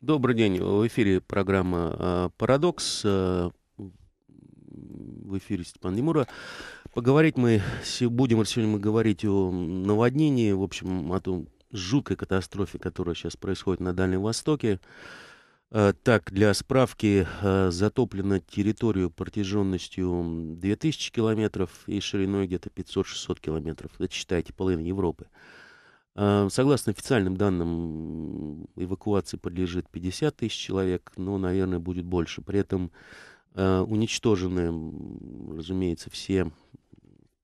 Добрый день. В эфире программа э, «Парадокс». Э, в эфире Степан Немура. Поговорить мы будем, сегодня мы говорить о наводнении, в общем, о том жуткой катастрофе, которая сейчас происходит на Дальнем Востоке. Э, так, для справки, затоплена территорию протяженностью 2000 километров и шириной где-то 500-600 километров. Это, считайте, половина Европы. А, согласно официальным данным, эвакуации подлежит 50 тысяч человек, но, наверное, будет больше. При этом а, уничтожены, разумеется, все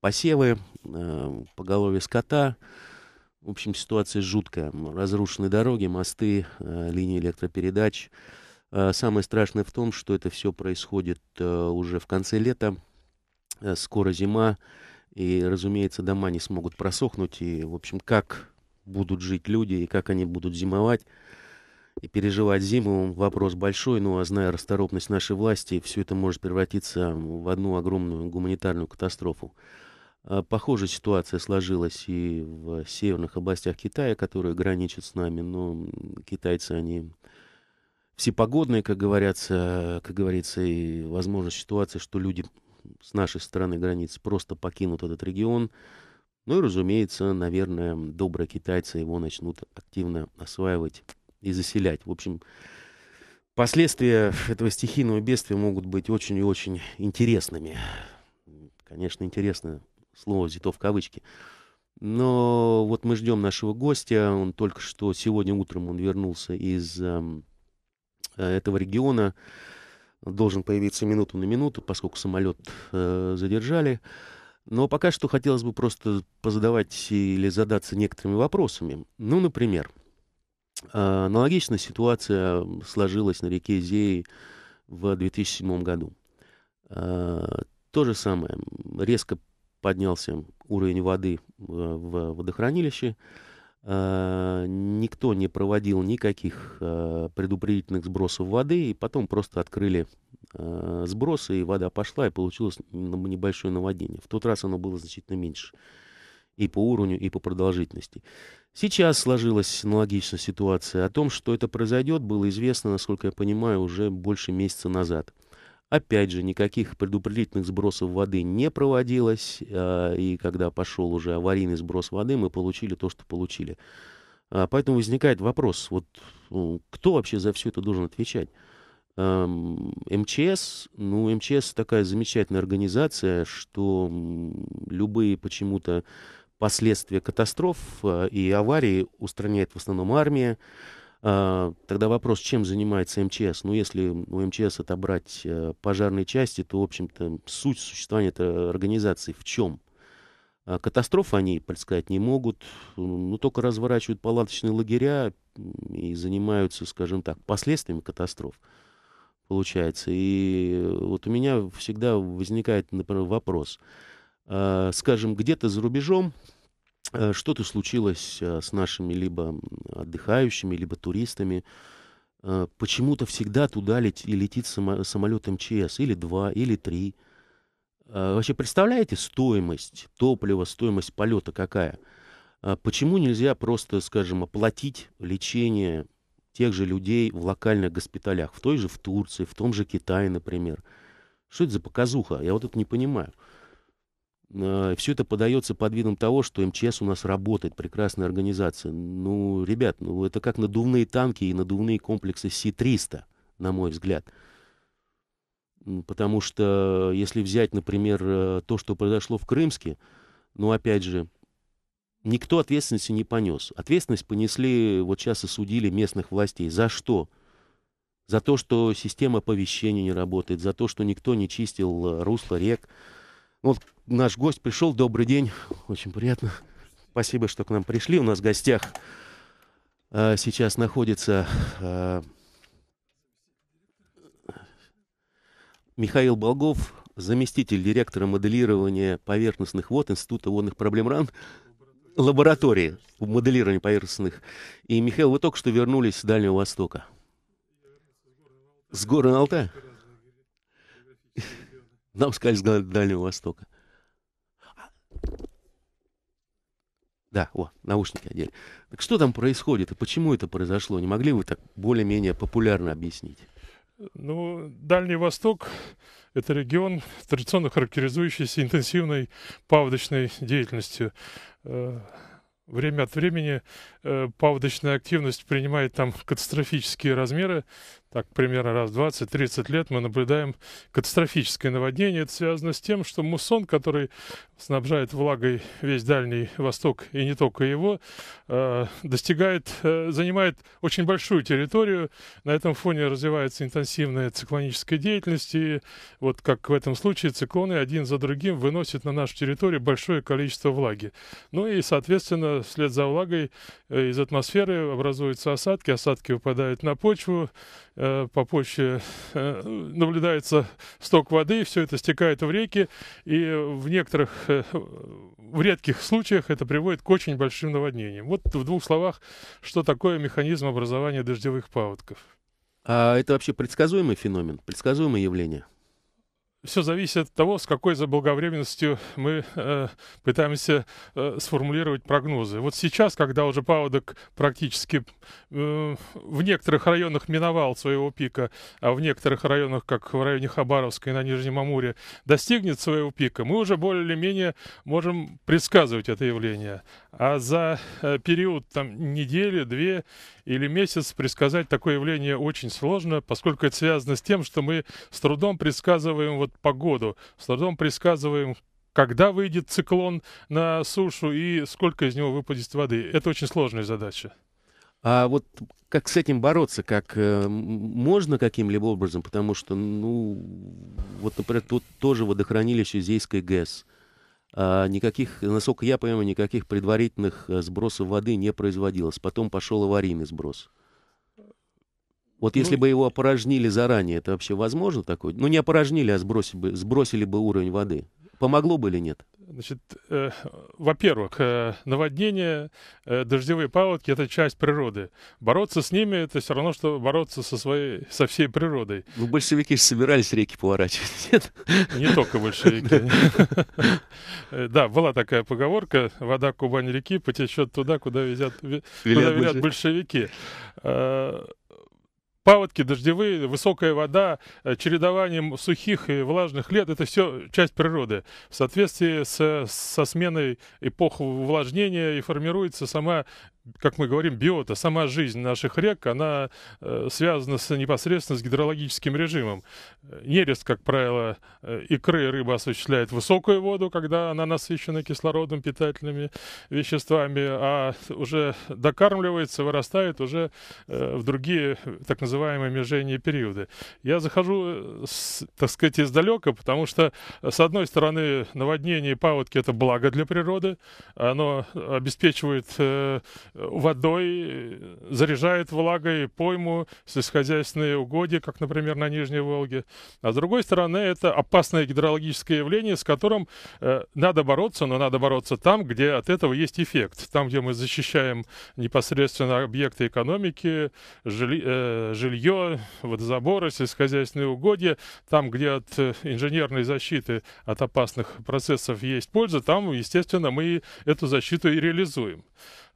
посевы, а, поголовье скота. В общем, ситуация жуткая. Разрушены дороги, мосты, линии электропередач. Самое страшное в том, что это все происходит уже в конце лета. Скоро зима, и, разумеется, дома не смогут просохнуть. И, в общем, как будут жить люди и как они будут зимовать. И переживать зиму – вопрос большой, но, ну, а зная расторопность нашей власти, все это может превратиться в одну огромную гуманитарную катастрофу. А, Похожая ситуация сложилась и в северных областях Китая, которые граничат с нами, но китайцы, они всепогодные, как, говорится, как говорится, и возможна ситуация, что люди с нашей стороны границы просто покинут этот регион – ну и, разумеется, наверное, добрые китайцы его начнут активно осваивать и заселять. В общем, последствия этого стихийного бедствия могут быть очень и очень интересными. Конечно, интересно слово «зито» в кавычки. Но вот мы ждем нашего гостя. Он только что сегодня утром он вернулся из э, этого региона. Должен появиться минуту на минуту, поскольку самолет э, задержали. Но пока что хотелось бы просто позадавать или задаться некоторыми вопросами. Ну, например, а, аналогичная ситуация сложилась на реке Зеи в 2007 году. А, то же самое. Резко поднялся уровень воды а, в водохранилище. Никто не проводил никаких предупредительных сбросов воды, и потом просто открыли Э, сброса, и вода пошла, и получилось небольшое наводнение. В тот раз оно было значительно меньше и по уровню, и по продолжительности. Сейчас сложилась аналогичная ситуация. О том, что это произойдет, было известно, насколько я понимаю, уже больше месяца назад. Опять же, никаких предупредительных сбросов воды не проводилось, э, и когда пошел уже аварийный сброс воды, мы получили то, что получили. А, поэтому возникает вопрос, вот ну, кто вообще за все это должен отвечать? МЧС, ну, МЧС такая замечательная организация, что любые почему-то последствия катастроф а, и аварии устраняет в основном армия. А, тогда вопрос, чем занимается МЧС? Ну, если у МЧС отобрать а, пожарные части, то, в общем-то, суть существования этой организации в чем? Катастроф они предсказать не могут, но ну, только разворачивают палаточные лагеря и занимаются, скажем так, последствиями катастроф получается. И э, вот у меня всегда возникает, например, вопрос. А, скажем, где-то за рубежом э, что-то случилось а, с нашими либо отдыхающими, либо туристами. А, почему-то всегда туда лет, летит самолет МЧС, или два, или три. Вообще представляете стоимость топлива, стоимость полета какая? Почему нельзя просто, скажем, оплатить лечение тех же людей в локальных госпиталях, в той же в Турции, в том же Китае, например. Что это за показуха? Я вот это не понимаю. Э, Все это подается под видом того, что МЧС у нас работает, прекрасная организация. Ну, ребят, ну это как надувные танки и надувные комплексы си 300 на мой взгляд. Потому что если взять, например, э, то, что произошло в Крымске, ну, опять же, никто ответственности не понес. Ответственность понесли, вот сейчас осудили местных властей. За что? За то, что система оповещения не работает, за то, что никто не чистил э, русло рек. Ну вот наш гость пришел, добрый день, очень приятно. Спасибо, что к нам пришли. У нас в гостях э, сейчас находится э, Михаил Болгов, заместитель директора моделирования поверхностных вод Института водных проблем РАН лаборатории в моделировании поверхностных. И, Михаил, вы только что вернулись с Дальнего Востока. С горы Алтая? Нам сказали с Дальнего Востока. Да, о, наушники одели. Так что там происходит и почему это произошло? Не могли вы так более-менее популярно объяснить? Ну, Дальний Восток – это регион, традиционно характеризующийся интенсивной паводочной деятельностью. Э, время от времени э, паводочная активность принимает там катастрофические размеры. Так, примерно раз в 20-30 лет мы наблюдаем катастрофическое наводнение. Это связано с тем, что муссон, который снабжает влагой весь Дальний Восток и не только его, э, достигает, э, занимает очень большую территорию. На этом фоне развивается интенсивная циклоническая деятельность, и вот как в этом случае циклоны один за другим выносят на нашу территорию большое количество влаги. Ну и, соответственно, вслед за влагой э, из атмосферы образуются осадки, осадки выпадают на почву, по почве наблюдается сток воды, все это стекает в реки, и в некоторых Э, в редких случаях это приводит к очень большим наводнениям. Вот в двух словах, что такое механизм образования дождевых паводков. А это вообще предсказуемый феномен, предсказуемое явление? все зависит от того, с какой заблаговременностью мы э, пытаемся э, сформулировать прогнозы. Вот сейчас, когда уже паводок практически э, в некоторых районах миновал своего пика, а в некоторых районах, как в районе Хабаровска и на Нижнем Амуре, достигнет своего пика, мы уже более или менее можем предсказывать это явление. А за э, период там, недели, две или месяц предсказать такое явление очень сложно, поскольку это связано с тем, что мы с трудом предсказываем вот погоду. С трудом предсказываем, когда выйдет циклон на сушу и сколько из него выпадет воды. Это очень сложная задача. А вот как с этим бороться, как э, можно каким-либо образом, потому что, ну, вот, например, тут тоже водохранилище Зейской ГЭС. А, никаких, насколько я понимаю, никаких предварительных э, сбросов воды не производилось. Потом пошел аварийный сброс. Вот ну если ну, бы его опорожнили заранее, это вообще возможно такое? Ну, не опорожнили, а сбросили бы, сбросили бы уровень воды. Помогло бы или нет? Значит, э, во-первых, э, наводнение, э, дождевые паводки — это часть природы. Бороться с ними — это все равно, что бороться со своей, со всей природой. Ну, большевики же собирались реки поворачивать, нет? Не только большевики. Да, э, была такая поговорка «Вода Кубань-реки потечет туда, куда велят большевики». Э, паводки дождевые, высокая вода, э, чередование сухих и влажных лет – это все часть природы. В соответствии с, со сменой эпох увлажнения и формируется сама как мы говорим, биота, сама жизнь наших рек, она э, связана с, непосредственно с гидрологическим режимом. Нерест, как правило, э, икры рыба осуществляет высокую воду, когда она насыщена кислородом, питательными веществами, а уже докармливается, вырастает уже э, в другие так называемые межение периоды. Я захожу, э, с, так сказать, издалека, потому что, э, с одной стороны, наводнение и паводки – это благо для природы, оно обеспечивает э, водой, заряжает влагой пойму, сельскохозяйственные угодья, как, например, на Нижней Волге. А с другой стороны, это опасное гидрологическое явление, с которым э, надо бороться, но надо бороться там, где от этого есть эффект. Там, где мы защищаем непосредственно объекты экономики, жили, э, жилье, водозаборы, сельскохозяйственные угодья, там, где от э, инженерной защиты от опасных процессов есть польза, там, естественно, мы эту защиту и реализуем.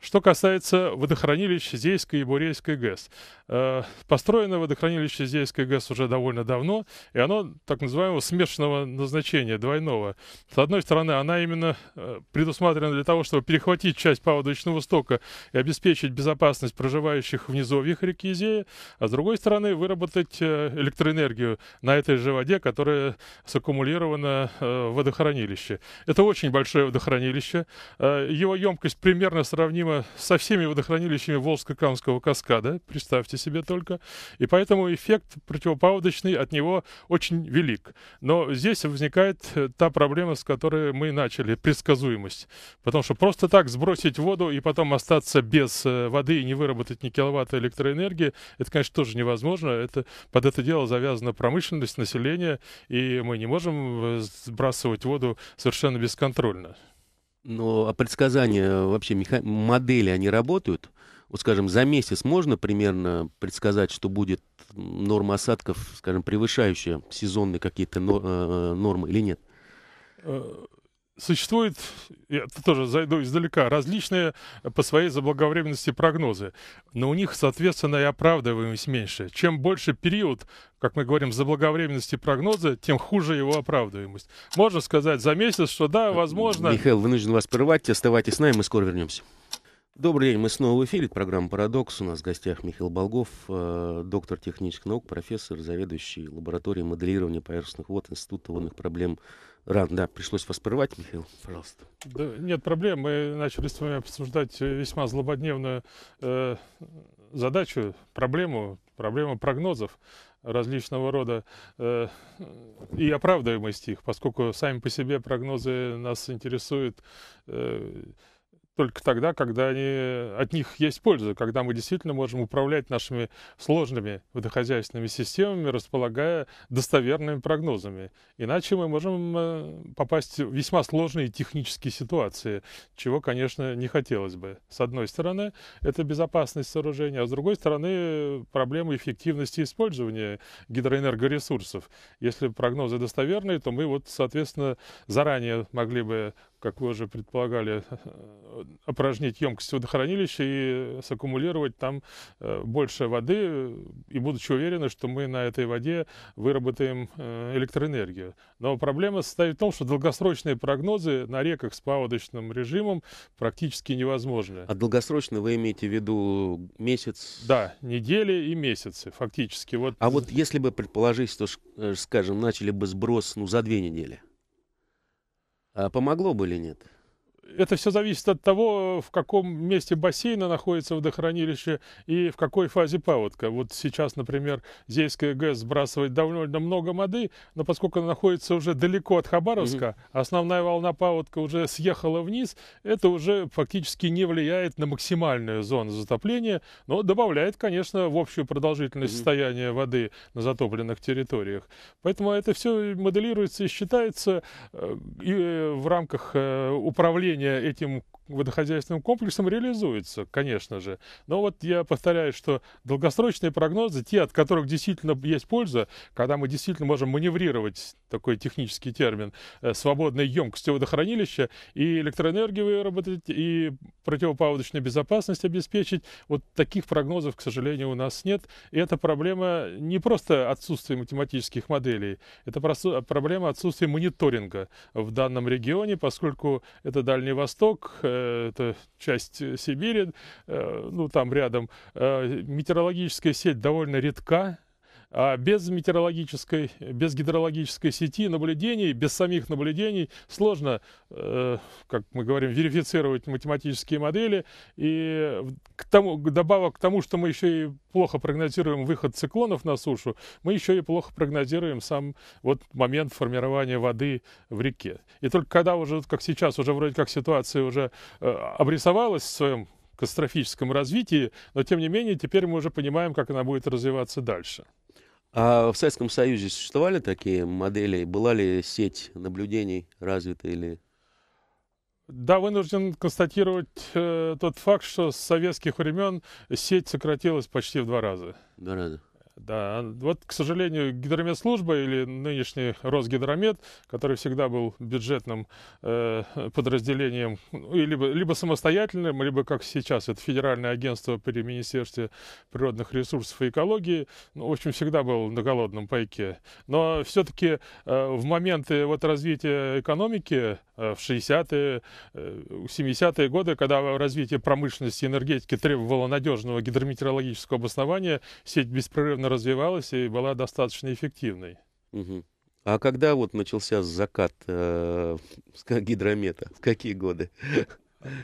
Что касается водохранилища Зейской и Бурейской ГЭС. Э, построено водохранилище Зейской ГЭС уже довольно давно, и оно так называемого смешанного назначения, двойного. С одной стороны, она именно э, предусмотрена для того, чтобы перехватить часть паводочного стока и обеспечить безопасность проживающих внизу в низовьях реки Зея, а с другой стороны, выработать э, электроэнергию на этой же воде, которая саккумулирована в водохранилище. Это очень большое водохранилище. Его емкость примерно сравнима сравнима со всеми водохранилищами Волжско-Камского каскада, представьте себе только, и поэтому эффект противопаводочный от него очень велик. Но здесь возникает э, та проблема, с которой мы начали, предсказуемость. Потому что просто так сбросить воду и потом остаться без э, воды и не выработать ни киловатта электроэнергии, это, конечно, тоже невозможно. Это, под это дело завязана промышленность, население, и мы не можем э, сбрасывать воду совершенно бесконтрольно. Но а предсказания вообще меха... модели, они работают? Вот, скажем, за месяц можно примерно предсказать, что будет норма осадков, скажем, превышающая сезонные какие-то э, нормы или нет? Э, существует, я тоже зайду ну, издалека, различные э, по своей заблаговременности прогнозы, но у них, соответственно, и оправдываемость меньше. Чем больше период, как мы говорим, заблаговременности прогноза, тем хуже его оправдываемость. Можно сказать за месяц, что да, возможно... Михаил, вынужден вас прервать, оставайтесь с нами, мы скоро вернемся. Добрый день, мы снова в эфире. Программа «Парадокс». У нас в гостях Михаил Болгов, э, доктор технических наук, профессор, заведующий лабораторией моделирования поверхностных вод Института водных проблем ран, да, пришлось вас прервать, Михаил, пожалуйста. Да, нет проблем, мы начали с вами обсуждать э, весьма злободневную э, задачу, проблему, проблему прогнозов различного рода э, и оправдываемость их, поскольку сами по себе прогнозы нас интересуют э, только тогда, когда они, от них есть польза, когда мы действительно можем управлять нашими сложными водохозяйственными системами, располагая достоверными прогнозами. Иначе мы можем э, попасть в весьма сложные технические ситуации, чего, конечно, не хотелось бы. С одной стороны, это безопасность сооружения, а с другой стороны, проблема эффективности использования гидроэнергоресурсов. Если прогнозы достоверные, то мы вот, соответственно, заранее могли бы как вы уже предполагали, э, опорожнить емкость водохранилища и саккумулировать там э, больше воды, и будучи уверены, что мы на этой воде выработаем э, электроэнергию. Но проблема состоит в том, что долгосрочные прогнозы на реках с паводочным режимом практически невозможны. А долгосрочно вы имеете в виду месяц? Да, недели и месяцы фактически. Вот... А вот если бы предположить, что, скажем, начали бы сброс ну, за две недели? А помогло бы или нет? это все зависит от того, в каком месте бассейна находится водохранилище и в какой фазе паводка. Вот сейчас, например, Зейская ГЭС сбрасывает довольно много воды, но поскольку она находится уже далеко от Хабаровска, основная волна паводка уже съехала вниз, это уже фактически не влияет на максимальную зону затопления, но добавляет, конечно, в общую продолжительность угу. состояния воды на затопленных территориях. Поэтому это все моделируется и считается э, и э, в рамках э, управления управление этим водохозяйственным комплексом реализуется, конечно же. Но вот я повторяю, что долгосрочные прогнозы, те, от которых действительно есть польза, когда мы действительно можем маневрировать такой технический термин, э, свободной емкостью водохранилища и электроэнергию выработать, и противопаводочную безопасность обеспечить. Вот таких прогнозов, к сожалению, у нас нет. И эта проблема не просто отсутствие математических моделей, это проблема отсутствия мониторинга в данном регионе, поскольку это Дальний Восток, э, это часть Сибири, э, ну там рядом. Метеорологическая сеть довольно редка, а без метеорологической, без гидрологической сети наблюдений, без самих наблюдений сложно, э, как мы говорим, верифицировать математические модели. И к тому, добавок к тому, что мы еще и плохо прогнозируем выход циклонов на сушу, мы еще и плохо прогнозируем сам вот момент формирования воды в реке. И только когда уже, как сейчас, уже вроде как ситуация уже э, обрисовалась в своем катастрофическом развитии, но тем не менее теперь мы уже понимаем, как она будет развиваться дальше. А в Советском Союзе существовали такие модели? Была ли сеть наблюдений развита или... Да, вынужден констатировать э, тот факт, что с советских времен сеть сократилась почти в два раза. Два раза. Да, вот, к сожалению, гидрометслужба или нынешний Росгидромет, который всегда был бюджетным э, подразделением, ну, либо, либо самостоятельным, либо, как сейчас, это Федеральное агентство при Министерстве природных ресурсов и экологии, ну, в общем, всегда был на голодном пайке. Но все-таки э, в моменты вот развития экономики Э, в 60-е, 70-е э, годы, когда развитие промышленности и энергетики требовало надежного гидрометеорологического обоснования, сеть беспрерывно развивалась и была достаточно эффективной. Угу. А когда вот начался закат э, гидромета? В какие годы?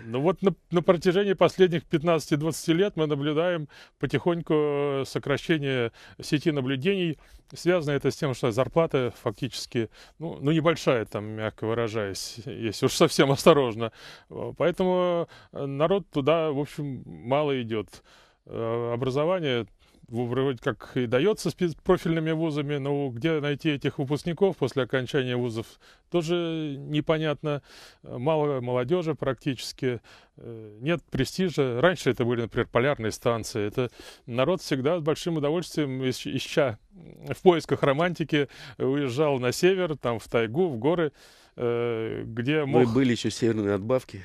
Ну вот на, на протяжении последних 15-20 лет мы наблюдаем потихоньку э, сокращение сети наблюдений. Связано это с тем, что зарплата фактически, ну, ну небольшая там, мягко выражаясь, если уж совсем осторожно. Э, поэтому э, народ туда, в общем, мало идет. Образование вроде как и дается профильными вузами, но где найти этих выпускников после окончания вузов тоже непонятно. Мало молодежи практически, э, нет престижа. Раньше это были, например, полярные станции. Это народ всегда с большим удовольствием, ища в поисках романтики, уезжал на север, там в тайгу, в горы, э, где ну мог... Ну были еще северные отбавки.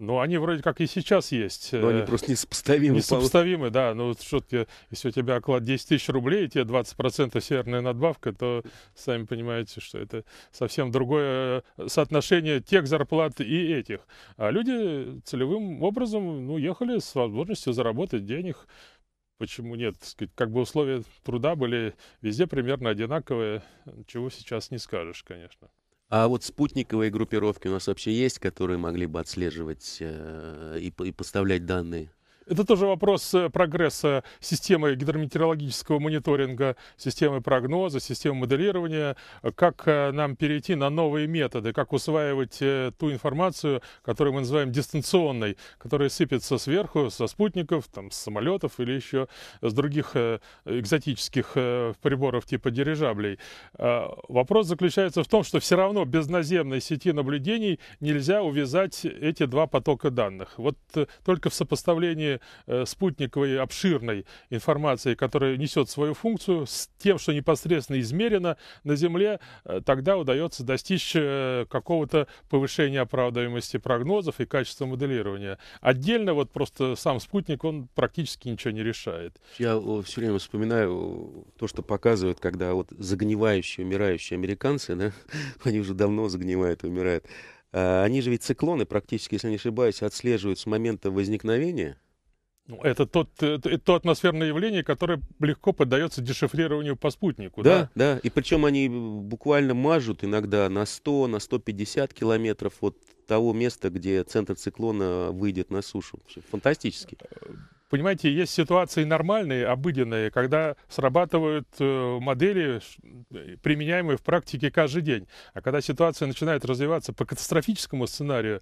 Ну, они вроде как и сейчас есть. Но они э, просто несопоставимы. Несопоставимы, по... да. Ну, все-таки, если у тебя оклад 10 тысяч рублей, и тебе 20% северная надбавка, то сами понимаете, что это совсем другое э, соотношение тех зарплат и этих. А люди целевым образом, ну, ехали с возможностью заработать денег. Почему нет? Как бы условия труда были везде примерно одинаковые, чего сейчас не скажешь, конечно. А вот спутниковые группировки у нас вообще есть, которые могли бы отслеживать э, и, и поставлять данные? Это тоже вопрос э, прогресса системы гидрометеорологического мониторинга, системы прогноза, системы моделирования, как э, нам перейти на новые методы, как усваивать э, ту информацию, которую мы называем дистанционной, которая сыпется сверху, со спутников, там, с самолетов или еще с других экзотических приборов типа дирижаблей. Вопрос заключается в том, что все равно без наземной сети наблюдений нельзя увязать эти два потока данных. Вот только в сопоставлении Э, спутниковой обширной информацией, которая несет свою функцию, с тем, что непосредственно измерено на Земле, э, тогда удается достичь э, какого-то повышения оправдываемости прогнозов и качества моделирования. Отдельно вот просто сам спутник, он практически ничего не решает. Я все время вспоминаю то, что показывают, когда вот загнивающие, умирающие американцы, да, они уже давно загнивают и умирают, а они же ведь циклоны практически, если не ошибаюсь, отслеживают с момента возникновения ну, это тот, э, то атмосферное явление, которое легко поддается дешифрированию по спутнику. Да, да, да. И причем они буквально мажут иногда на 100, на 150 километров от того места, где центр циклона выйдет на сушу. Фантастически. Э, понимаете, есть ситуации нормальные, обыденные, когда срабатывают э, модели, применяемые в практике каждый день. А когда ситуация начинает развиваться по катастрофическому сценарию,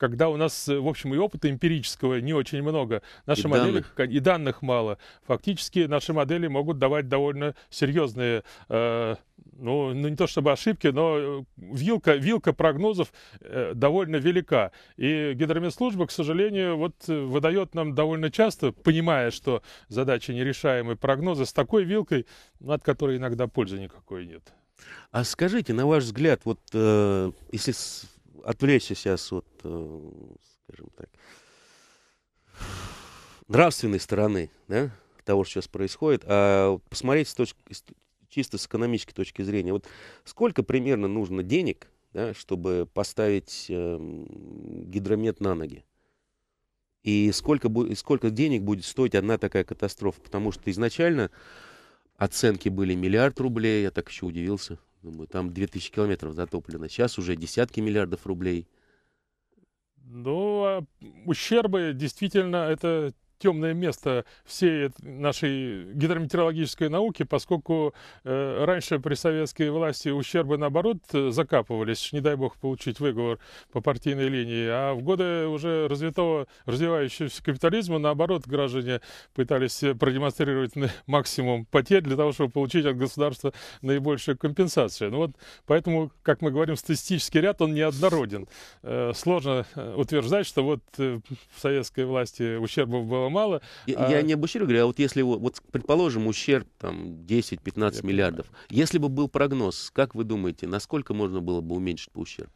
когда у нас, э, в общем, и опыта эмпирического не очень много. Наши и модели данных. и данных мало. Фактически наши модели могут давать довольно серьезные, э, ну, ну не то чтобы ошибки, но э, вилка, вилка прогнозов э, довольно велика. И гидромедслужба, к сожалению, вот э, выдает нам довольно часто, понимая, что задача нерешаемая, прогнозы с такой вилкой, ну, от которой иногда пользы никакой нет. А скажите, на ваш взгляд, вот э, если отвлечься сейчас от, э, скажем так, нравственной стороны, да, того, что сейчас происходит, а посмотреть с точки, чисто с экономической точки зрения. Вот сколько примерно нужно денег, да, чтобы поставить эм, гидромет на ноги? И сколько, и сколько денег будет стоить одна такая катастрофа? Потому что изначально оценки были миллиард рублей, я так еще удивился. Думаю, там 2000 километров затоплено. Сейчас уже десятки миллиардов рублей. Ну, а ущербы действительно это темное место всей нашей гидрометеорологической науки, поскольку э, раньше при советской власти ущербы, наоборот, закапывались, не дай бог получить выговор по партийной линии, а в годы уже развитого, развивающегося капитализма, наоборот, граждане пытались э, продемонстрировать максимум потерь для того, чтобы получить от государства наибольшую компенсацию. Ну вот, поэтому, как мы говорим, статистический ряд, он неоднороден. Э, сложно э, утверждать, что вот э, в советской власти ущербов было мало. Я, а... я не об ущербе говорю, а вот если, вот, предположим, ущерб там 10-15 миллиардов. Понимаю. Если бы был прогноз, как вы думаете, насколько можно было бы уменьшить по ущерб?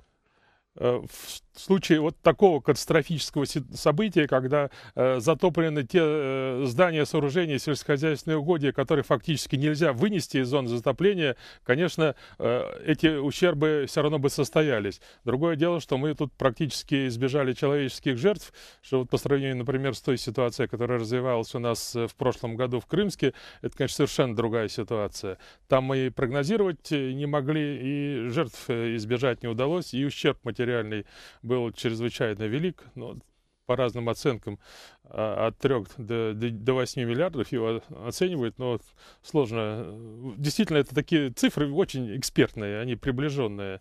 Э, в в случае вот такого катастрофического события, когда э, затоплены те э, здания, сооружения, сельскохозяйственные угодья, которые фактически нельзя вынести из зоны затопления, конечно, э, эти ущербы все равно бы состоялись. Другое дело, что мы тут практически избежали человеческих жертв, что вот по сравнению, например, с той ситуацией, которая развивалась у нас э, в прошлом году в Крымске, это, конечно, совершенно другая ситуация. Там мы и прогнозировать э, не могли, и жертв э, избежать не удалось, и ущерб материальный был чрезвычайно велик, но по разным оценкам а, от 3 до, до 8 миллиардов его оценивают, но сложно. Действительно, это такие цифры очень экспертные, они приближенные.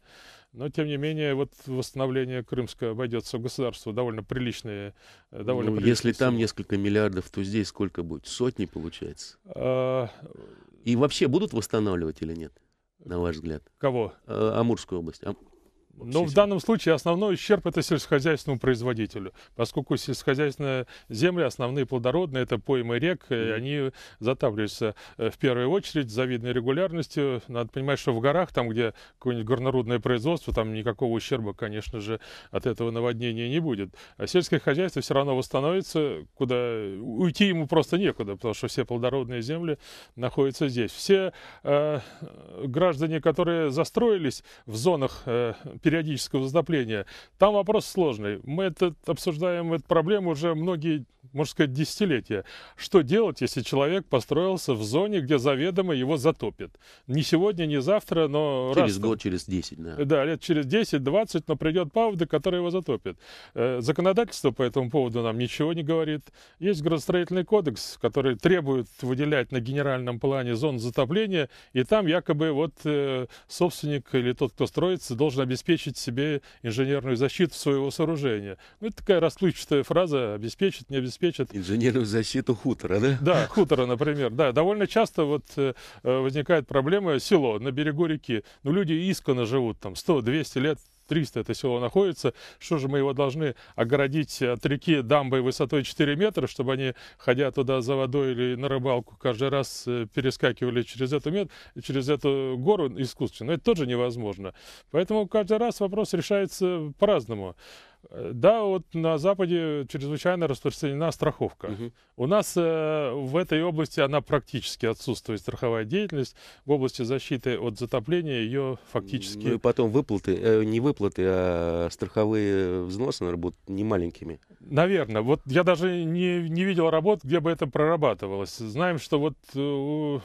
Но, тем не менее, вот восстановление Крымска обойдется государству довольно приличные. Э, довольно ну, приличные если суммы. там несколько миллиардов, то здесь сколько будет? Сотни, получается? А... И вообще будут восстанавливать или нет, на ваш взгляд? Кого? А, Амурскую область. Но в данном случае основной ущерб это сельскохозяйственному производителю, поскольку сельскохозяйственные земли основные плодородные, это поймы рек, и они затапливаются э, в первую очередь с завидной регулярностью. Надо понимать, что в горах, там где какое-нибудь горнорудное производство, там никакого ущерба, конечно же, от этого наводнения не будет. А сельское хозяйство все равно восстановится, куда э, уйти ему просто некуда, потому что все плодородные земли находятся здесь. Все э, граждане, которые застроились в зонах э, периодического затопления. Там вопрос сложный. Мы этот, обсуждаем эту проблему уже многие, можно сказать, десятилетия. Что делать, если человек построился в зоне, где заведомо его затопит? Не сегодня, не завтра, но... Через раз... год, через 10, да. Да, лет через 10-20, но придет павода, которая его затопит. Э, законодательство по этому поводу нам ничего не говорит. Есть градостроительный кодекс, который требует выделять на генеральном плане зону затопления, и там якобы вот э, собственник или тот, кто строится, должен обеспечить обеспечить себе инженерную защиту своего сооружения. Ну, это такая расплывчатая фраза «обеспечит», «не обеспечит». Инженерную защиту хутора, да? Да, хутора, например. Да, довольно часто вот э, возникает проблема село на берегу реки. Ну, люди исконно живут там 100-200 лет, 300 это село находится, что же мы его должны огородить от реки дамбой высотой 4 метра, чтобы они, ходя туда за водой или на рыбалку, каждый раз э, перескакивали через эту, мет, через эту гору искусственно. Это тоже невозможно. Поэтому каждый раз вопрос решается по-разному. Э, да, вот на Западе чрезвычайно распространена страховка. Угу. У нас э, в этой области она практически отсутствует. Страховая деятельность в области защиты от затопления ее фактически... Ну и потом выплаты, э, не выплаты, а страховые взносы, наверное, будут не маленькими. Наверное. Вот я даже не, не видел работ, где бы это прорабатывалось. Знаем, что вот э, у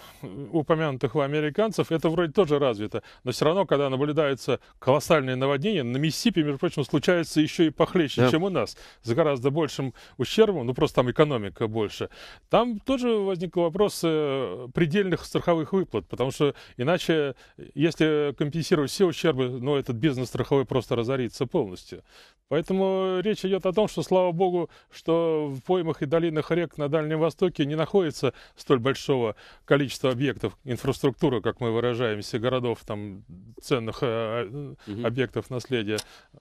упомянутых у американцев это вроде тоже развито. Но все равно, когда наблюдаются колоссальные наводнения, на Миссипи, между прочим, случается еще и и похлеще, да. чем у нас, с гораздо большим ущербом, ну просто там экономика больше. Там тоже возник вопрос э, предельных страховых выплат, потому что иначе, если компенсировать все ущербы, ну этот бизнес страховой просто разорится полностью. Поэтому речь идет о том, что, слава богу, что в поймах и долинах рек на Дальнем Востоке не находится столь большого количества объектов, инфраструктуры, как мы выражаемся, городов, там, ценных э, объектов наследия.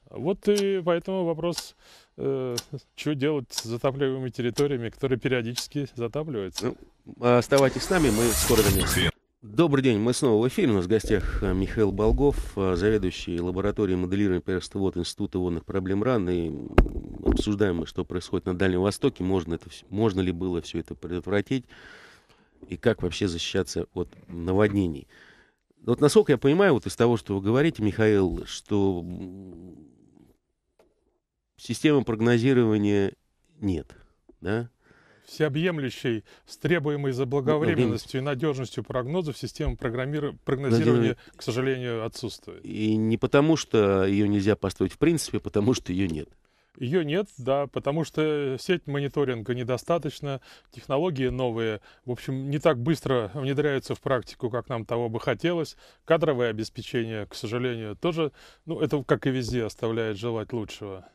Вот и поэтому вопрос, э, что делать с затапливаемыми территориями, которые периодически затапливаются. Ну, оставайтесь с нами, мы скоро вернемся. Добрый день, мы снова в эфире. У нас в гостях э, Михаил Болгов, э, заведующий лабораторией моделирования перствовод Института водных проблем РАН. И обсуждаем мы, что происходит на Дальнем Востоке, можно, это, можно ли было все это предотвратить и как вообще защищаться от наводнений. Вот насколько я понимаю, вот из того, что вы говорите, Михаил, что системы прогнозирования нет. Да? всеобъемлющей, с требуемой заблаговременностью и надежностью прогнозов система программирования, прогнозирования, к сожалению, отсутствует. И не потому, что ее нельзя построить в принципе, а потому что ее нет. Ее нет, да, потому что сеть мониторинга недостаточно, технологии новые, в общем, не так быстро внедряются в практику, как нам того бы хотелось. Кадровое обеспечение, к сожалению, тоже, ну, это, как и везде, оставляет желать лучшего.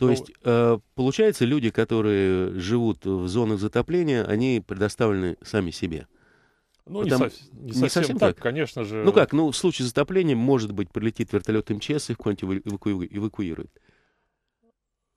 То ну, есть, э, получается, люди, которые живут в зонах затопления, они предоставлены сами себе. Ну, Потому... не, сов... не, не совсем, совсем так, так, конечно же. Ну как, ну в случае затопления, может быть, прилетит вертолет МЧС и их кого-нибудь эвакуирует.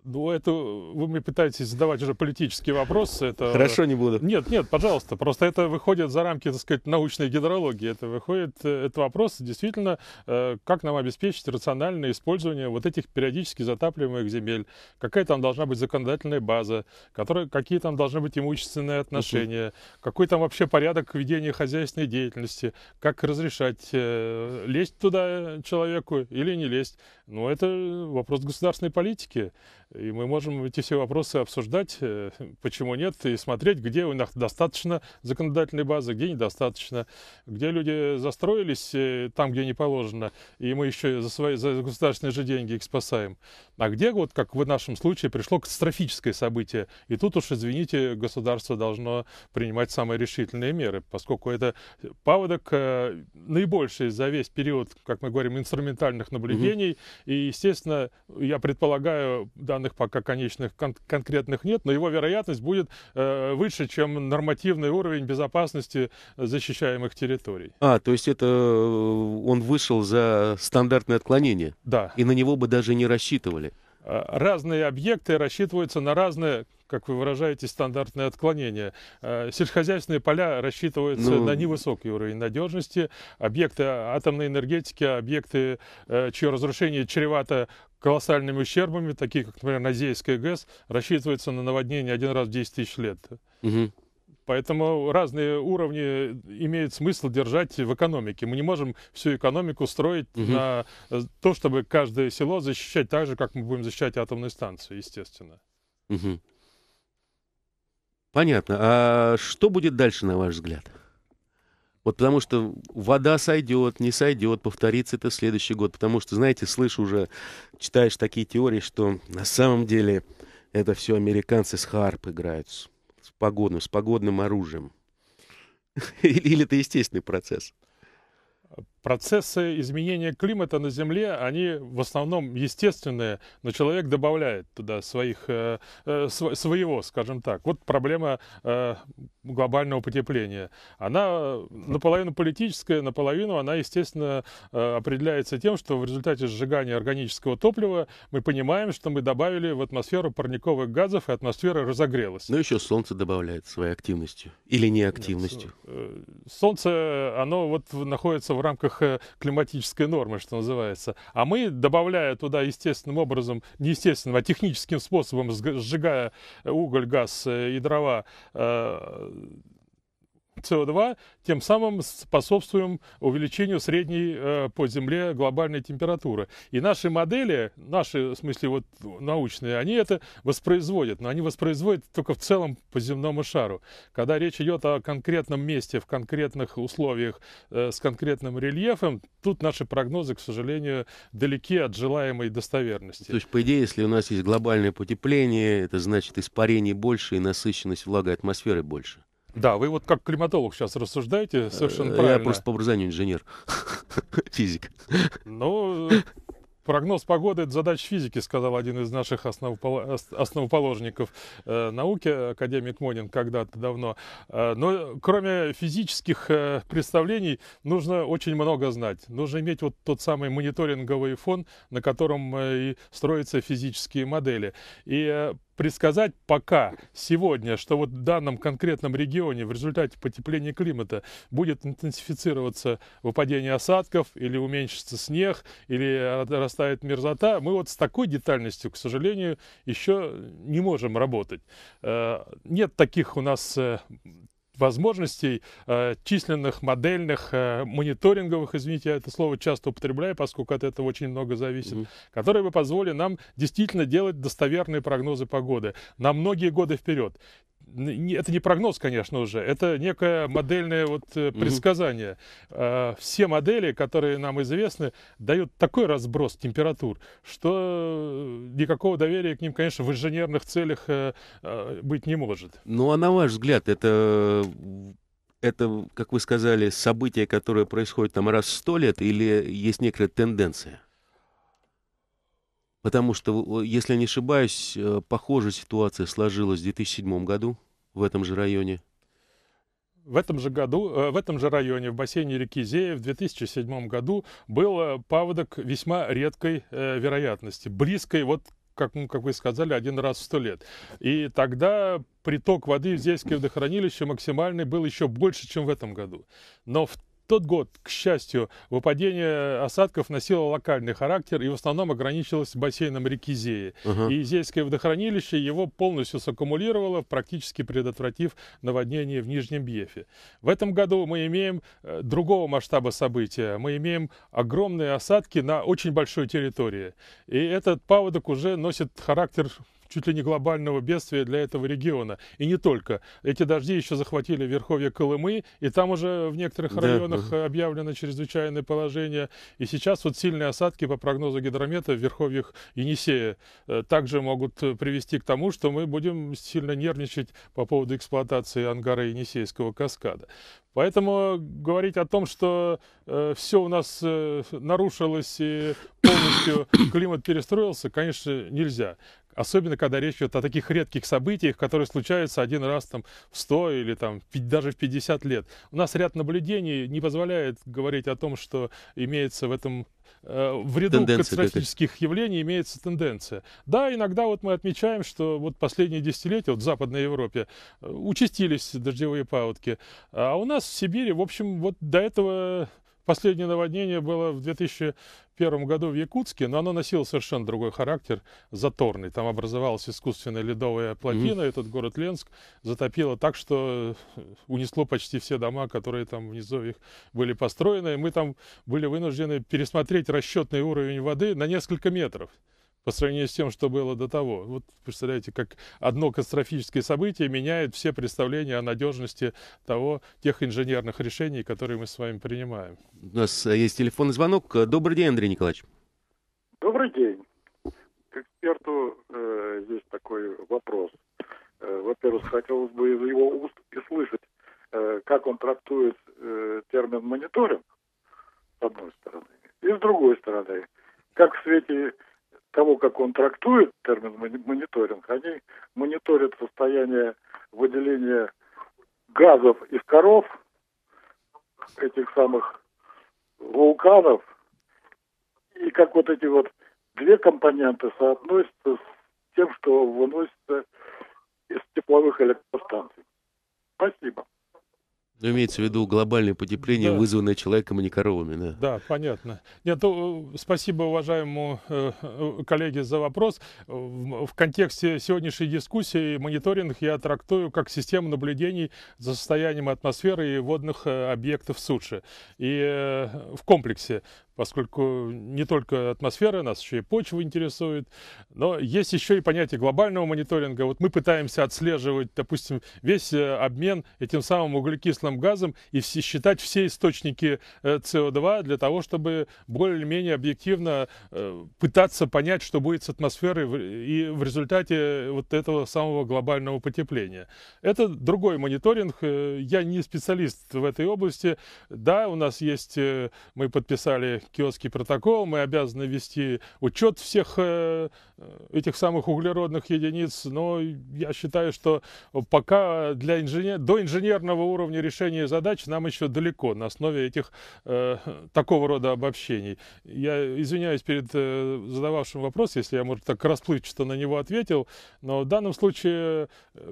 Ну, это э, вы мне пытаетесь задавать уже политические вопросы. Это... Хорошо, не буду. Нет, нет, пожалуйста. Просто это выходит за рамки, так сказать, научной гидрологии. Это выходит, э, это вопрос действительно, э, как нам обеспечить рациональное использование вот этих периодически затапливаемых земель. Какая там должна быть законодательная база, которые, какие там должны быть имущественные отношения, угу. какой там вообще порядок ведения хозяйственной деятельности, как разрешать, лезть туда человеку или не лезть. Ну, это вопрос государственной политики. И мы можем эти все вопросы обсуждать, э, почему нет, и смотреть, где у них достаточно законодательной базы, где недостаточно, где люди застроились э, там, где не положено, и мы еще за свои за государственные же деньги их спасаем. А где, вот как в нашем случае, пришло катастрофическое событие, и тут уж, извините, государство должно принимать самые решительные меры, поскольку это паводок э, наибольший за весь период, как мы говорим, инструментальных наблюдений, угу. и, естественно, я предполагаю, данный данных пока конечных кон- конкретных нет, но его вероятность будет э, выше, чем нормативный уровень безопасности защищаемых территорий. А, то есть это э, он вышел за стандартное отклонение? Да. И на него бы даже не рассчитывали? Э, разные объекты рассчитываются на разные, как вы выражаете, стандартные отклонения. Э, сельскохозяйственные поля рассчитываются ну... на невысокий уровень надежности. Объекты атомной энергетики, объекты, чье разрушение чревато колоссальными ущербами, такие как, например, Назейская ГЭС, рассчитывается на наводнение один раз в 10 тысяч лет. Угу. Поэтому разные уровни имеет смысл держать в экономике. Мы не можем всю экономику строить угу. на э, то, чтобы каждое село защищать так же, как мы будем защищать атомные станции, естественно. Угу. Понятно. А что будет дальше, на ваш взгляд? Вот потому что вода сойдет, не сойдет, повторится это в следующий год. Потому что, знаете, слышу уже, читаешь такие теории, что на самом деле это все американцы с харп играют, с, с погодным, с погодным оружием. Или это естественный процесс? Процессы изменения климата на Земле, они в основном естественные, но человек добавляет туда своих, э, э св своего, скажем так. Вот проблема э, глобального потепления. Она э, наполовину политическая, наполовину она, естественно, э, определяется тем, что в результате сжигания органического топлива мы понимаем, что мы добавили в атмосферу парниковых газов, и атмосфера разогрелась. Но еще Солнце добавляет своей активностью или неактивностью. Нет, э, солнце, оно вот находится в рамках рамках э, климатической нормы, что называется. А мы, добавляя туда естественным образом, не естественным, а техническим способом, сжигая э, уголь, газ э, и дрова, СО2, тем самым способствуем увеличению средней э, по Земле глобальной температуры. И наши модели, наши, в смысле, вот научные, они это воспроизводят, но они воспроизводят только в целом по земному шару. Когда речь идет о конкретном месте, в конкретных условиях, э, с конкретным рельефом, тут наши прогнозы, к сожалению, далеки от желаемой достоверности. То есть, по идее, если у нас есть глобальное потепление, это значит испарение больше и насыщенность влагой атмосферы больше. Да, вы вот как климатолог сейчас рассуждаете, э, совершенно Я правильно. Я просто по образованию инженер, физик. Ну, Прогноз погоды – это задача физики, сказал один из наших основопол... основоположников э, науки, академик Монин, когда-то давно. Э, но кроме физических представлений нужно очень много знать. Нужно иметь вот тот самый мониторинговый фон, на котором э, и строятся физические модели. И предсказать пока сегодня, что вот в данном конкретном регионе в результате потепления климата будет интенсифицироваться выпадение осадков или уменьшится снег или растает мерзота, мы вот с такой детальностью, к сожалению, еще не можем работать. Э, нет таких у нас э, возможностей э, численных, модельных, э, мониторинговых, извините, я это слово часто употребляю, поскольку от этого очень много зависит, mm-hmm. которые бы позволили нам действительно делать достоверные прогнозы погоды на многие годы вперед это не прогноз, конечно, уже, это некое модельное вот э, предсказание. Угу. Все модели, которые нам известны, дают такой разброс температур, что э, никакого доверия к ним, конечно, в инженерных целях э, быть не может. Ну, а на ваш взгляд, это это, как вы сказали, событие, которое происходит там раз в сто лет, или есть некая тенденция? Потому что, если я не ошибаюсь, э, похожая ситуация сложилась в 2007 году в этом же районе. В этом же году, э, в этом же районе, в бассейне реки Зея в 2007 году был э, паводок весьма редкой вероятности, близкой вот как, ну, как вы сказали, один раз в сто лет. И тогда приток воды в Зельское водохранилище максимальный был еще больше, чем в этом году. Но в тот год, к счастью, выпадение осадков носило локальный характер и в основном ограничилось бассейном реки Зеи. Угу. И Зейское водохранилище его полностью саккумулировало, практически предотвратив наводнение в Нижнем Бьефе. В этом году мы имеем э, другого масштаба события. Мы имеем огромные осадки на очень большой территории. И этот паводок уже носит характер чуть ли не глобального бедствия для этого региона. И не только. Эти дожди еще захватили верховье Колымы, и там уже в некоторых районах да. объявлено чрезвычайное положение. И сейчас вот сильные осадки, по прогнозу гидромета, в верховьях Енисея э, также могут э, привести к тому, что мы будем сильно нервничать по поводу эксплуатации ангара Енисейского каскада. Поэтому говорить о том, что э, все у нас э, нарушилось и полностью климат перестроился, конечно, нельзя. Особенно, когда речь идет о таких редких событиях, которые случаются один раз там, в 100 или там, даже в 50 лет. У нас ряд наблюдений не позволяет говорить о том, что имеется в этом э, в ряду тенденция, катастрофических явлений имеется тенденция. Да, иногда вот мы отмечаем, что вот последние десятилетия вот в Западной Европе э, участились дождевые паводки, а у нас в Сибири, в общем, вот до этого Последнее наводнение было в 2001 году в Якутске, но оно носило совершенно другой характер, заторный. Там образовалась искусственная ледовая плотина, mm-hmm. этот город Ленск затопило так, что э, унесло почти все дома, которые там внизу их были построены. и Мы там были вынуждены пересмотреть расчетный уровень воды на несколько метров по сравнению с тем, что было до того. Вот представляете, как одно катастрофическое событие меняет все представления о надежности того, тех инженерных решений, которые мы с вами принимаем. У нас э, есть телефонный звонок. Добрый день, Андрей Николаевич. Добрый день. К эксперту э, есть такой вопрос. Э, во-первых, хотелось бы из его уст и слышать, э, как он трактует э, термин мониторинг, с одной стороны, и с другой стороны, как в свете того, как он трактует термин мониторинг, они мониторят состояние выделения газов из коров, этих самых вулканов, и как вот эти вот две компоненты соотносятся с тем, что выносится из тепловых электростанций. Спасибо. Ну, имеется в виду глобальное потепление, да. вызванное человеком, и а не коровами, да? Да, понятно. Нет, ну, спасибо уважаемому э, э, коллеге за вопрос. В, в контексте сегодняшней дискуссии мониторинг я трактую как систему наблюдений за состоянием атмосферы и водных э, объектов суши. И э, в комплексе поскольку не только атмосфера, нас еще и почва интересует, но есть еще и понятие глобального мониторинга. Вот мы пытаемся отслеживать, допустим, весь э, обмен этим самым углекислым газом и считать все источники э, СО2 для того, чтобы более-менее объективно э, пытаться понять, что будет с атмосферой и в результате вот этого самого глобального потепления. Это другой мониторинг. Я не специалист в этой области. Да, у нас есть, мы подписали киотский протокол, мы обязаны вести учет всех э, э, этих самых углеродных единиц, но я считаю, что пока для инженер... до инженерного уровня решения задач нам еще далеко на основе этих э, такого рода обобщений. Я извиняюсь перед э, задававшим вопрос, если я, может, так расплывчато на него ответил, но в данном случае,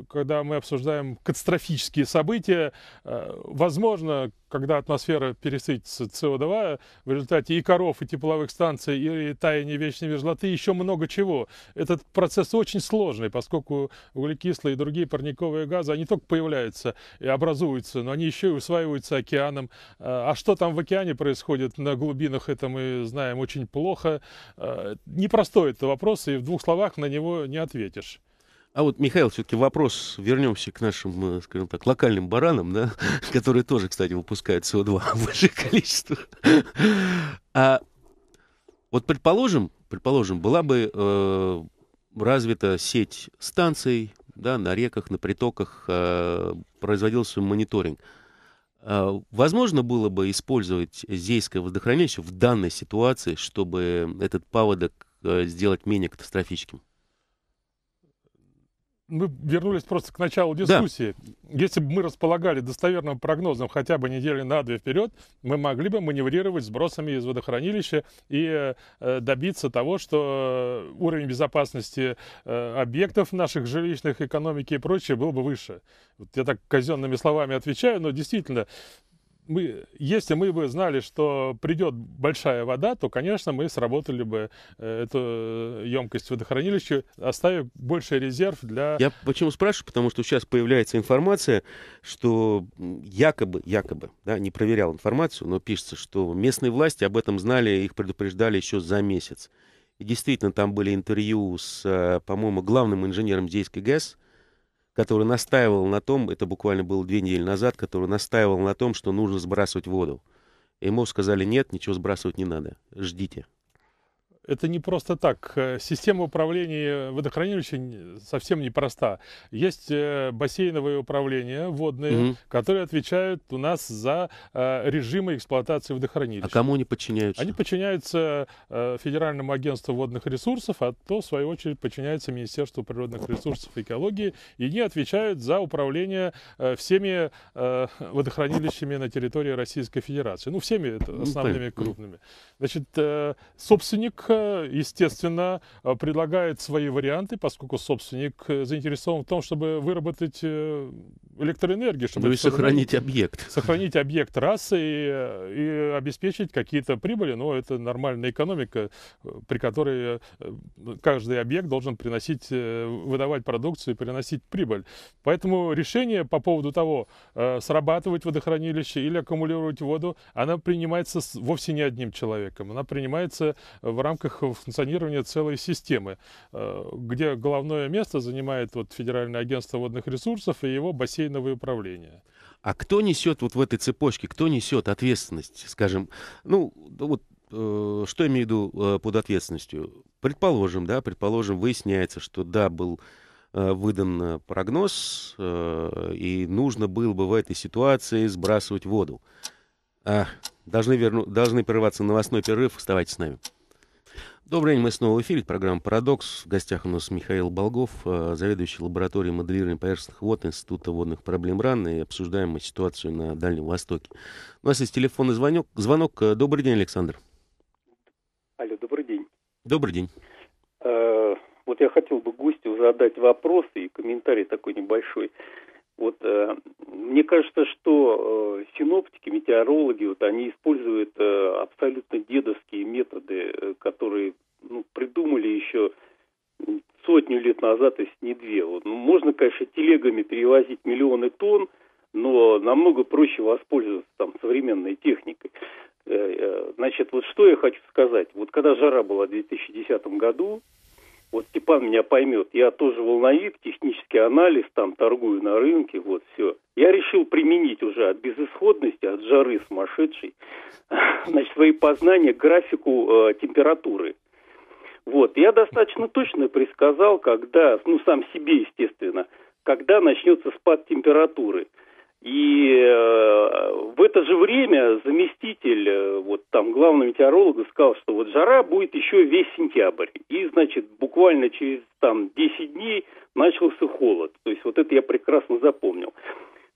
когда мы обсуждаем катастрофические события, возможно, когда атмосфера пересытится СО2, в результате и коров, и тепловых станций, и таяния вечной мерзлоты, еще много чего. Этот процесс очень сложный, поскольку углекислые и другие парниковые газы, они только появляются и образуются, но они еще и усваиваются океаном. А, а что там в океане происходит на глубинах, это мы знаем очень плохо. А, непростой это вопрос, и в двух словах на него не ответишь. А вот, Михаил, все-таки вопрос, вернемся к нашим, э, скажем так, локальным баранам, да, которые тоже, кстати, выпускают СО2 в больших количествах. А вот предположим, предположим, была бы э, развита сеть станций, да, на реках, на притоках, э, производился мониторинг. Э, возможно было бы использовать Зейское водохранилище в данной ситуации, чтобы этот паводок э, сделать менее катастрофическим? мы вернулись просто к началу дискуссии. Да. Если бы мы располагали достоверным прогнозом хотя бы недели на две вперед, мы могли бы маневрировать сбросами из водохранилища и э, добиться того, что э, уровень безопасности э, объектов наших жилищных, экономики и прочее был бы выше. Вот я так казенными словами отвечаю, но действительно, мы, если мы бы знали, что придет большая вода, то, конечно, мы сработали бы э, эту э, емкость водохранилища, оставив больше резерв для... Я почему спрашиваю? Потому что сейчас появляется информация, что якобы, якобы, да, не проверял информацию, но пишется, что местные власти об этом знали, их предупреждали еще за месяц. И действительно, там были интервью с, э, по-моему, главным инженером Дейской ГЭС, который настаивал на том, это буквально было две недели назад, который настаивал на том, что нужно сбрасывать воду. Ему сказали, нет, ничего сбрасывать не надо, ждите это не просто так. Э, система управления водохранилища совсем непроста. Есть э, бассейновые управления водные, угу. которые отвечают у нас за э, режимы эксплуатации а водохранилища. А кому они подчиняются? Они подчиняются Федеральному агентству водных ресурсов, а то, в свою очередь, подчиняются Министерству природных ресурсов и экологии, и они отвечают за управление всеми водохранилищами на территории Российской Федерации. Ну, всеми ну, основными крупными. Значит, собственник естественно, э, предлагает свои варианты, поскольку собственник э, заинтересован в том, чтобы выработать э, электроэнергию. Чтобы ну и сохранить объект. Сохранить объект раз и, и обеспечить какие-то прибыли. Но это нормальная экономика, при которой каждый объект должен приносить, выдавать продукцию и приносить прибыль. Поэтому решение по поводу того, срабатывать водохранилище или аккумулировать воду, она принимается вовсе не одним человеком. Она принимается в рамках рамках функционирования целой системы, э, где головное место занимает вот Федеральное агентство водных ресурсов и его бассейновое управление. А кто несет вот в этой цепочке, кто несет ответственность, скажем, ну, вот э, что имею в виду э, под ответственностью? Предположим, да, предположим, выясняется, что да, был э, выдан э, прогноз, э, и нужно было бы в этой ситуации сбрасывать воду. А, должны, верну... должны прерваться новостной перерыв. Оставайтесь с нами. Добрый день, мы снова в эфире. Программа «Парадокс». В гостях у нас Михаил Болгов, э, заведующий лабораторией моделирования поверхностных вод Института водных проблем РАН. И обсуждаем мы ситуацию на Дальнем Востоке. У нас есть телефонный звонок. звонок. Э, добрый день, Александр. Алло, добрый день. Добрый день. Э, вот я хотел бы гостю задать вопрос и комментарий такой небольшой. Вот, э, мне кажется, что э, синоптики, метеорологи, вот они используют э, абсолютно дедовские методы, э, которые ну, придумали еще сотню лет назад, то а есть не две. Вот, ну, можно, конечно, телегами перевозить миллионы тонн, но намного проще воспользоваться там современной техникой. Э, э, значит, вот что я хочу сказать. Вот когда жара была в 2010 году, вот Степан меня поймет, я тоже волновик, технический анализ, там торгую на рынке, вот все. Я решил применить уже от безысходности, от жары сумасшедшей, значит, свои познания к графику э, температуры. Вот, я достаточно точно предсказал, когда, ну, сам себе, естественно, когда начнется спад температуры – и э, в это же время заместитель э, вот там главного метеоролога сказал, что вот жара будет еще весь сентябрь. И, значит, буквально через там 10 дней начался холод. То есть вот это я прекрасно запомнил.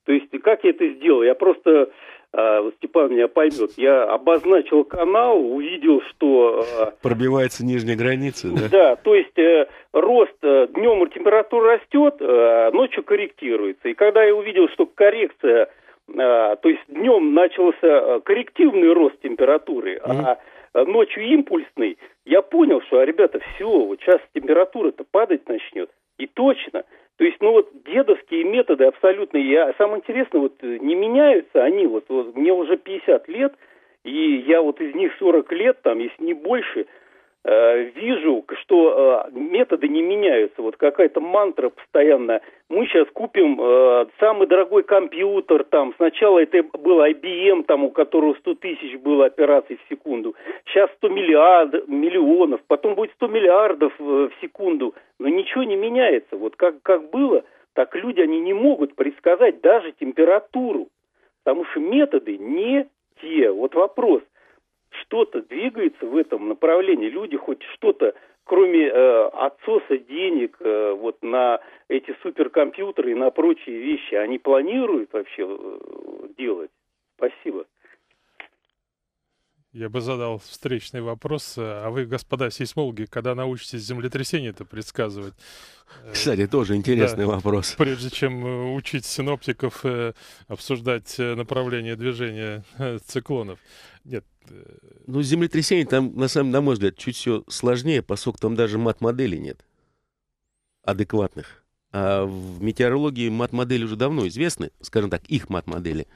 То есть, как я это сделал? Я просто, э, Степан меня поймет, я обозначил канал, увидел, что... Э, Пробивается нижняя граница, да? Да, то есть э, рост, э, днем температура растет, э, ночью корректируется. И когда я увидел, что коррекция, э, то есть днем начался э, коррективный рост температуры, mm-hmm. а ночью импульсный, я понял, что, ребята, все, вот сейчас температура-то падать начнет. И точно – то есть, ну вот дедовские методы абсолютно, я, самое интересное, вот э, не меняются они, вот, вот мне уже 50 лет, и я вот из них 40 лет, там, если не больше, Э, вижу, что э, методы не меняются. Вот какая-то мантра постоянно. Мы сейчас купим э, самый дорогой компьютер, там сначала это был IBM, там у которого 100 тысяч было операций в секунду. Сейчас 100 миллиард, миллионов, потом будет 100 миллиардов в секунду. Но ничего не меняется. Вот как, как было, так люди, они не могут предсказать даже температуру. Потому что методы не те. Вот вопрос – что-то двигается в этом направлении. Люди хоть что-то, кроме э, отсоса денег э, вот на эти суперкомпьютеры и на прочие вещи, они планируют вообще э, делать? Спасибо. Я бы задал встречный вопрос. Э, а вы, господа сейсмологи, когда научитесь землетрясение-то предсказывать? Э, Кстати, тоже интересный да. вопрос. Прежде чем э, учить синоптиков обсуждать направление движения циклонов. Нет. Э, ну, землетрясение там, на самом деле, на мой взгляд, чуть все сложнее, поскольку там даже мат-моделей нет адекватных. А в метеорологии мат-модели уже давно известны, скажем так, их мат-модели.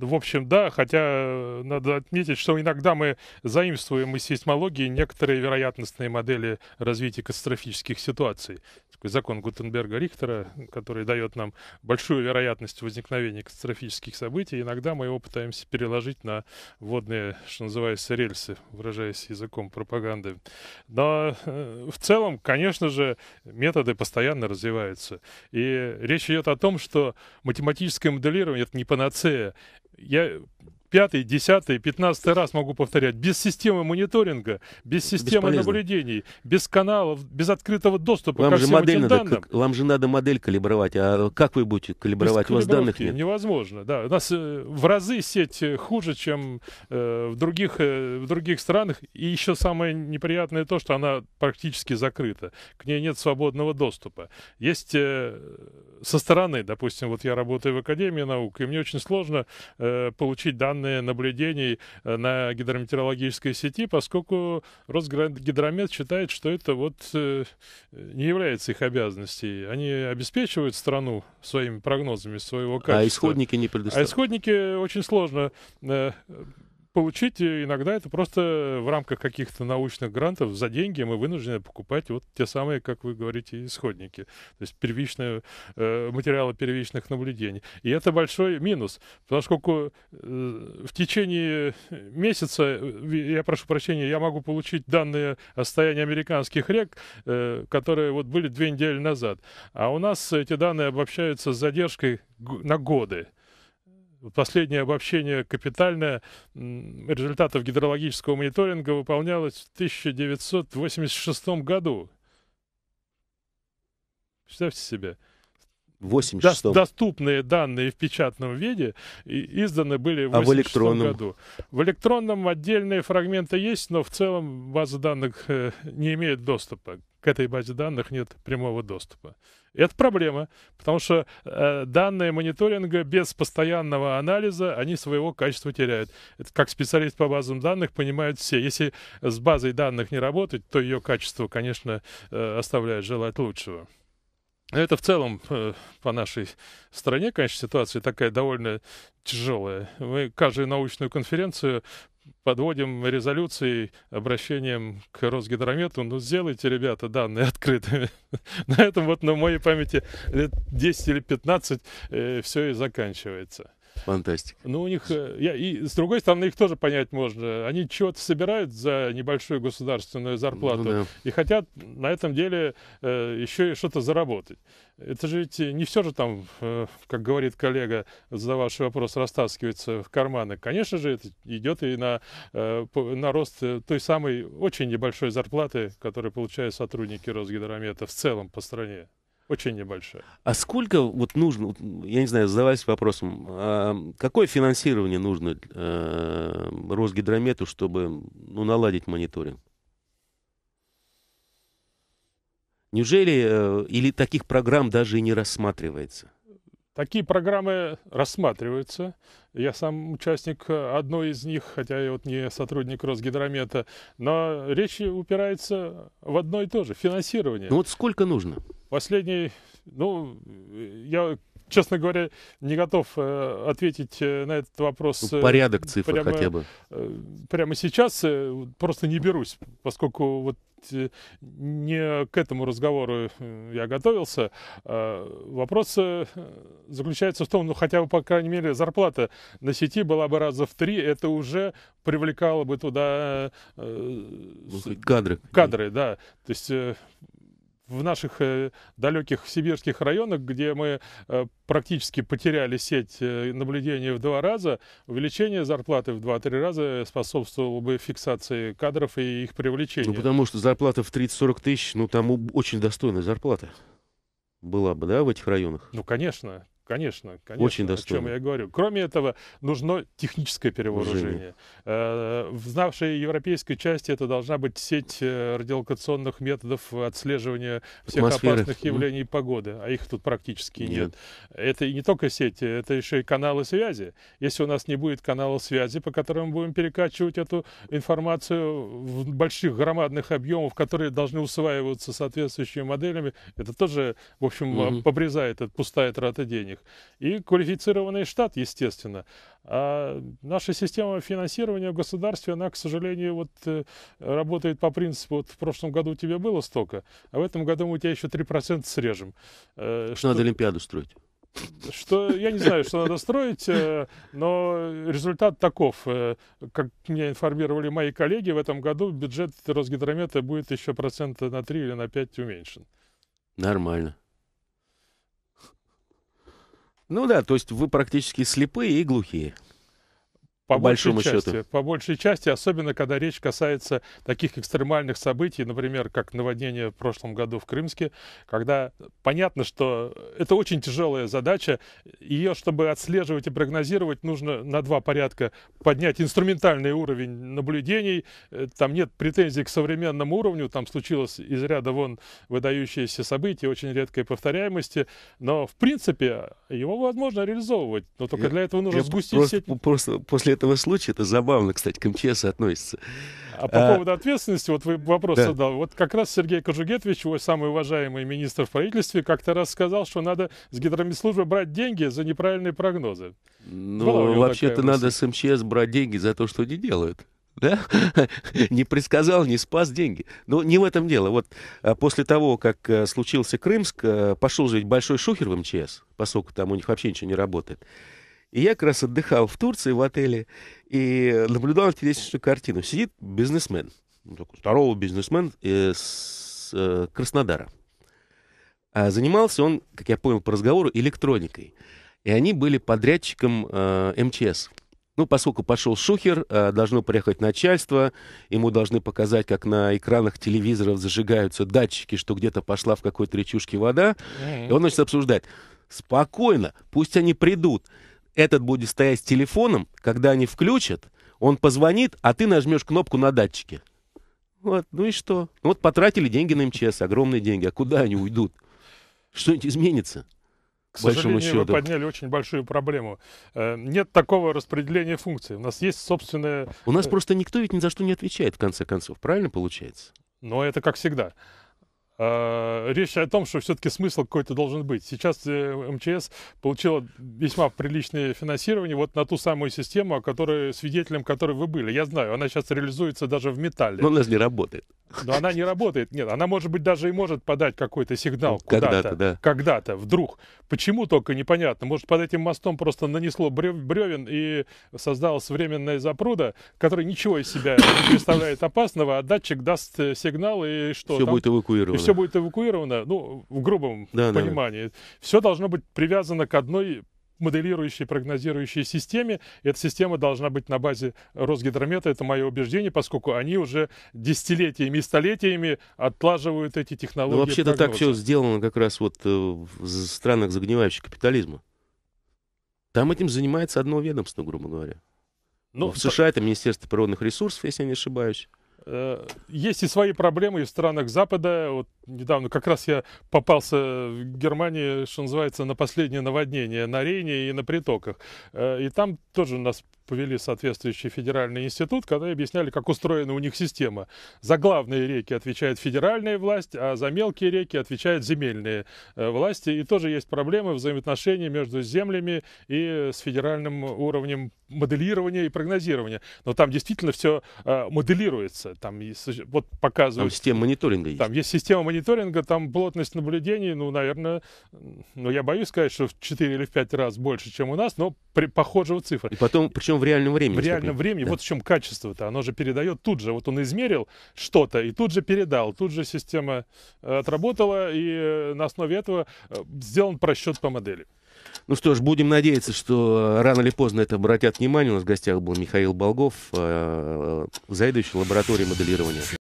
В общем, да, хотя э, надо отметить, что иногда мы заимствуем из сейсмологии некоторые вероятностные модели развития катастрофических ситуаций. Такой закон Гутенберга-Рихтера, который дает нам большую вероятность возникновения катастрофических событий. Иногда мы его пытаемся переложить на водные, что называется, рельсы, выражаясь языком пропаганды. Но э, в целом, конечно же, методы постоянно развиваются. И речь идет о том, что математическое моделирование — это не панацея. Yeah, пятый, десятый, пятнадцатый раз могу повторять, без системы мониторинга, без системы наблюдений, без каналов, без открытого доступа вам ко же всем модель этим надо, данным. Как, вам же надо модель калибровать, а как вы будете калибровать? Без У вас данных нет. Невозможно, да. У нас э, в разы сеть э, хуже, чем э, в, других, э, в других странах, и еще самое неприятное то, что она практически закрыта, к ней нет свободного доступа. Есть э, со стороны, допустим, вот я работаю в Академии наук, и мне очень сложно э, получить данные данные наблюдений э, на гидрометеорологической сети, поскольку Росгидромет считает, что это вот э, не является их обязанностью. Они обеспечивают страну своими прогнозами своего а качества. А исходники не предоставляют. А исходники очень сложно э, получить, э, иногда это просто в рамках каких-то научных грантов за деньги мы вынуждены покупать вот те самые, как вы говорите, исходники, то есть первичные э, материалы первичных наблюдений. И это большой минус, поскольку э, в течение месяца, э, я прошу прощения, я могу получить данные о состоянии американских рек, э, которые вот были две недели назад, а у нас эти данные обобщаются с задержкой на годы. Последнее обобщение капитальное результатов гидрологического мониторинга выполнялось в 1986 году. Представьте себе. 86 доступные данные в печатном виде изданы были в 86 а в году. В электронном отдельные фрагменты есть, но в целом база данных э, не имеет доступа к этой базе данных нет прямого доступа. И это проблема, потому что э, данные мониторинга без постоянного анализа, они своего качества теряют. Это как специалист по базам данных понимают все. Если с базой данных не работать, то ее качество, конечно, э, оставляет желать лучшего. Это в целом э, по нашей стране, конечно, ситуация такая довольно тяжелая. Мы каждую научную конференцию подводим резолюции обращением к Росгидромету. Ну, сделайте, ребята, данные открытыми. На этом вот на моей памяти лет 10 или 15 э, все и заканчивается. Фантастика. Ну, у них... Э, я, и, с другой стороны, их тоже понять можно. Они чего-то собирают за небольшую государственную ну зарплату ну, да. и хотят на этом деле э, еще и что-то заработать. Это же ведь не все же там, э, как говорит коллега, за ваш вопрос, растаскивается в карманы. Конечно же, это идет и на, э, на рост э, той самой очень небольшой зарплаты, которую получают сотрудники Росгидромета в целом по стране. Очень небольшая. А сколько вот нужно, я не знаю, задавались вопросом, а какое финансирование нужно э, Росгидромету, чтобы ну, наладить мониторинг? Неужели э, или таких программ даже и не рассматривается? Такие программы рассматриваются. Я сам участник э, одной из них, хотя я вот не сотрудник Росгидромета. Но речь упирается в одно и то же – финансирование. Ну вот сколько нужно? Последний, ну, я честно говоря, не готов э, ответить э, на этот вопрос. Ну, э, порядок цифр прямо, хотя бы. Прямо сейчас просто не берусь, поскольку вот не к этому разговору я готовился. А, вопрос заключается в том, ну хотя бы, по крайней мере, зарплата на сети была бы раза в три, это уже привлекало бы туда ну, кадры. Кадры, да. То есть в наших э, далеких сибирских районах, где мы э, практически потеряли сеть э, наблюдения в два раза, увеличение зарплаты в два-три раза способствовало бы фиксации кадров и их привлечению. Ну, потому что зарплата в 30-40 тысяч, ну, там очень достойная зарплата была бы, да, в этих районах? Ну, конечно. Конечно, конечно. Очень достойно. О чем я говорю. Кроме этого, нужно техническое перевооружение. Э, в нашей европейской части это должна быть сеть э, радиолокационных методов отслеживания всех Атмосферы. опасных явлений mm. погоды, а их тут практически нет. нет. Это и не только сети, это еще и каналы связи. Если у нас не будет канала связи, по которым мы будем перекачивать эту информацию в больших громадных объемов, которые должны усваиваться соответствующими моделями, это тоже, в общем, mm-hmm. обрезает, это пустая трата денег них. И квалифицированный штат, естественно. А наша система финансирования в государстве, она, к сожалению, вот э, работает по принципу, вот в прошлом году у тебя было столько, а в этом году мы у тебя еще 3% срежем. Э, что... Надо Олимпиаду строить. Что я не знаю, что надо строить, э, но результат таков. Как меня информировали мои коллеги, в этом году бюджет Росгидромета будет еще процента на 3 или на 5 уменьшен. Нормально. Ну да, то есть вы практически слепые и глухие. По, большей большому части, счету. По большей части, особенно когда речь касается таких экстремальных событий, например, как наводнение в прошлом году в Крымске, когда понятно, что это очень тяжелая задача. Ее, чтобы отслеживать и прогнозировать, нужно на два порядка поднять инструментальный уровень наблюдений. Э, там нет претензий к современному уровню, там случилось из ряда вон выдающиеся события, очень редкой повторяемости, но в принципе его возможно реализовывать, но только Я, для этого нужно сгустить просто, сеть. Просто после этого случая, это забавно, кстати, к МЧС относится. А по а... поводу ответственности, вот вы вопрос да. задал. Вот как раз Сергей Кожугетович, его самый уважаемый министр в правительстве, как-то раз сказал, что надо с гидромедслужбы брать деньги за неправильные прогнозы. Ну, вообще-то надо с МЧС брать деньги за то, что не делают да? не предсказал, не спас деньги. Но не в этом дело. Вот а, после того, как э, случился Крымск, э, пошел жить большой шухер в МЧС, поскольку там у них вообще ничего не работает. И я как раз отдыхал в Турции в отеле и наблюдал интересную картину. Сидит бизнесмен, ну, здоровый бизнесмен из э, э, Краснодара. А занимался он, как я понял по разговору, электроникой. И они были подрядчиком э, МЧС. Ну, поскольку пошел шухер, э, должно приехать начальство, ему должны показать, как на экранах телевизоров зажигаются датчики, что где-то пошла в какой-то речушке вода. Mm-hmm. И он, значит, обсуждать. Спокойно, пусть они придут. Этот будет стоять с телефоном, когда они включат, он позвонит, а ты нажмешь кнопку на датчике. Вот, ну и что? Вот потратили деньги на МЧС, огромные деньги. А куда они уйдут? Что-нибудь изменится? К большому счету. вы подняли очень большую проблему. Э, нет такого распределения функций. У нас есть собственное... У нас э, просто никто ведь ни за что не отвечает, в конце концов. Правильно получается? Но это как всегда. Э, речь о том, что все-таки смысл какой-то должен быть. Сейчас э, МЧС получила весьма приличное финансирование вот на ту самую систему, о которой, свидетелем которой вы были. Я знаю, она сейчас реализуется даже в металле. Но она же не работает. Но она не работает. Нет, она, может быть, даже и может подать какой-то сигнал ну, куда-то. Когда-то, да. Когда-то, вдруг. Почему только, непонятно. Может, под этим мостом просто нанесло бревен и создалась временная запруда, которая ничего из себя не представляет опасного, а датчик даст э, сигнал и что Все там... будет эвакуировано все будет эвакуировано, ну, в грубом да, понимании, да, да. все должно быть привязано к одной моделирующей, прогнозирующей системе. Эта система должна быть на базе Росгидромета, это мое убеждение, поскольку они уже десятилетиями и столетиями отлаживают эти технологии. Ну, вообще-то так все сделано как раз вот э, в странах загнивающих капитализма. Там этим занимается одно ведомство, грубо говоря. Ну, в США это Министерство природных ресурсов, если я не ошибаюсь. Э, есть и свои проблемы и в странах Запада. Вот недавно, как раз я попался в Германии, что называется, на последнее наводнение на Рейне и на притоках. Э, и там тоже нас повели соответствующий федеральный институт, когда объясняли, как устроена у них система. За главные реки отвечает федеральная власть, а за мелкие реки отвечают земельные э, власти. И тоже есть проблемы взаимоотношений между землями и с федеральным уровнем моделирования и прогнозирования. Но там действительно все э, моделируется. Там, вот показывают... Там система мониторинга есть. Там есть система мониторинга мониторинга там плотность наблюдений, ну, наверное, ну, я боюсь сказать, что в 4 или в 5 раз больше, чем у нас, но при, похожего цифра. И потом, причем в реальном времени. В реальном времени. Да. Вот в чем качество-то. Оно же передает тут же. Вот он измерил что-то и тут же передал. Тут же система э, отработала, и э, на основе этого э, сделан просчет по модели. Ну что ж, будем надеяться, что рано или поздно это обратят внимание. У нас в гостях был Михаил Болгов, заведующий лабораторией моделирования.